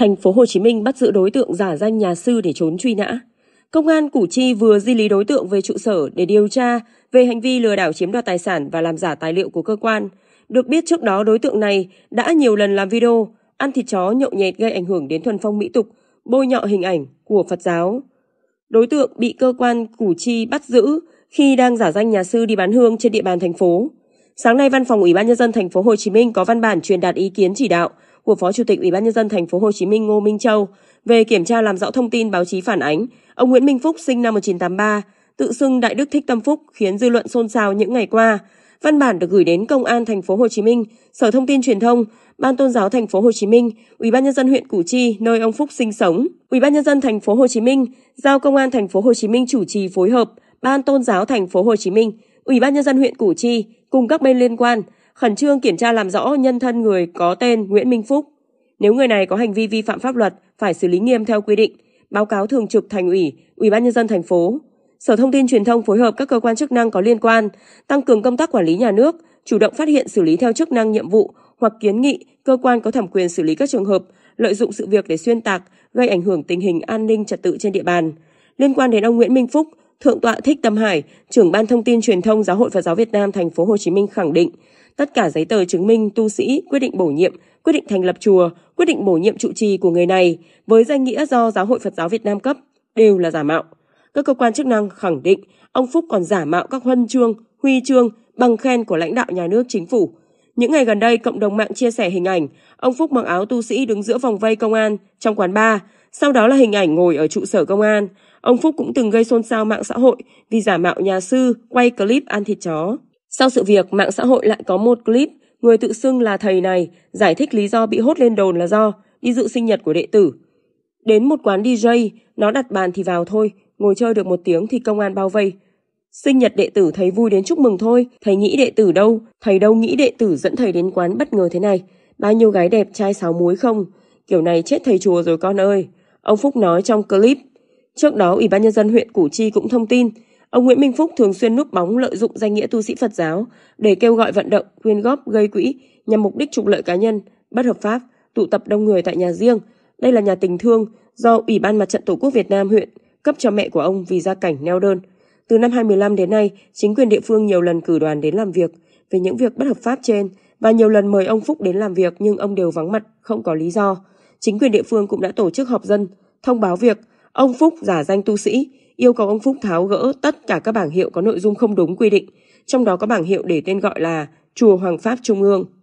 Thành phố Hồ Chí Minh bắt giữ đối tượng giả danh nhà sư để trốn truy nã. Công an Củ Chi vừa di lý đối tượng về trụ sở để điều tra về hành vi lừa đảo chiếm đoạt tài sản và làm giả tài liệu của cơ quan. Được biết trước đó đối tượng này đã nhiều lần làm video ăn thịt chó nhậu nhẹt gây ảnh hưởng đến thuần phong mỹ tục, bôi nhọ hình ảnh của Phật giáo. Đối tượng bị cơ quan Củ Chi bắt giữ khi đang giả danh nhà sư đi bán hương trên địa bàn thành phố. Sáng nay, Văn phòng Ủy ban nhân dân thành phố Hồ Chí Minh có văn bản truyền đạt ý kiến chỉ đạo của Phó Chủ tịch Ủy ban nhân dân thành phố Hồ Chí Minh Ngô Minh Châu về kiểm tra làm rõ thông tin báo chí phản ánh, ông Nguyễn Minh Phúc sinh năm 1983, tự xưng Đại Đức Thích Tâm Phúc khiến dư luận xôn xao những ngày qua. Văn bản được gửi đến Công an thành phố Hồ Chí Minh, Sở Thông tin Truyền thông, Ban Tôn giáo thành phố Hồ Chí Minh, Ủy ban nhân dân huyện Củ Chi nơi ông Phúc sinh sống, Ủy ban nhân dân thành phố Hồ Chí Minh giao Công an thành phố Hồ Chí Minh chủ trì phối hợp Ban Tôn giáo thành phố Hồ Chí Minh, Ủy ban nhân dân huyện Củ Chi cùng các bên liên quan khẩn trương kiểm tra làm rõ nhân thân người có tên Nguyễn Minh Phúc. Nếu người này có hành vi vi phạm pháp luật, phải xử lý nghiêm theo quy định, báo cáo thường trực thành ủy, ủy ban nhân dân thành phố. Sở Thông tin Truyền thông phối hợp các cơ quan chức năng có liên quan, tăng cường công tác quản lý nhà nước, chủ động phát hiện xử lý theo chức năng nhiệm vụ hoặc kiến nghị cơ quan có thẩm quyền xử lý các trường hợp lợi dụng sự việc để xuyên tạc, gây ảnh hưởng tình hình an ninh trật tự trên địa bàn. Liên quan đến ông Nguyễn Minh Phúc, Thượng tọa Thích Tâm Hải, trưởng ban thông tin truyền thông Giáo hội Phật giáo Việt Nam thành phố Hồ Chí Minh khẳng định, tất cả giấy tờ chứng minh tu sĩ quyết định bổ nhiệm, quyết định thành lập chùa, quyết định bổ nhiệm trụ trì của người này với danh nghĩa do Giáo hội Phật giáo Việt Nam cấp đều là giả mạo. Các cơ quan chức năng khẳng định ông Phúc còn giả mạo các huân chương, huy chương, bằng khen của lãnh đạo nhà nước chính phủ, những ngày gần đây, cộng đồng mạng chia sẻ hình ảnh ông Phúc mặc áo tu sĩ đứng giữa vòng vây công an trong quán bar, sau đó là hình ảnh ngồi ở trụ sở công an. Ông Phúc cũng từng gây xôn xao mạng xã hội vì giả mạo nhà sư quay clip ăn thịt chó. Sau sự việc, mạng xã hội lại có một clip người tự xưng là thầy này giải thích lý do bị hốt lên đồn là do đi dự sinh nhật của đệ tử. Đến một quán DJ, nó đặt bàn thì vào thôi, ngồi chơi được một tiếng thì công an bao vây, Sinh nhật đệ tử thấy vui đến chúc mừng thôi, thầy nghĩ đệ tử đâu, thầy đâu nghĩ đệ tử dẫn thầy đến quán bất ngờ thế này. Bao nhiêu gái đẹp trai sáo muối không? Kiểu này chết thầy chùa rồi con ơi. Ông Phúc nói trong clip. Trước đó, Ủy ban Nhân dân huyện Củ Chi cũng thông tin, ông Nguyễn Minh Phúc thường xuyên núp bóng lợi dụng danh nghĩa tu sĩ Phật giáo để kêu gọi vận động, quyên góp, gây quỹ nhằm mục đích trục lợi cá nhân, bất hợp pháp, tụ tập đông người tại nhà riêng. Đây là nhà tình thương do Ủy ban Mặt trận Tổ quốc Việt Nam huyện cấp cho mẹ của ông vì gia cảnh neo đơn. Từ năm 2015 đến nay, chính quyền địa phương nhiều lần cử đoàn đến làm việc về những việc bất hợp pháp trên và nhiều lần mời ông Phúc đến làm việc nhưng ông đều vắng mặt, không có lý do. Chính quyền địa phương cũng đã tổ chức họp dân, thông báo việc ông Phúc giả danh tu sĩ, yêu cầu ông Phúc tháo gỡ tất cả các bảng hiệu có nội dung không đúng quy định, trong đó có bảng hiệu để tên gọi là Chùa Hoàng Pháp Trung ương.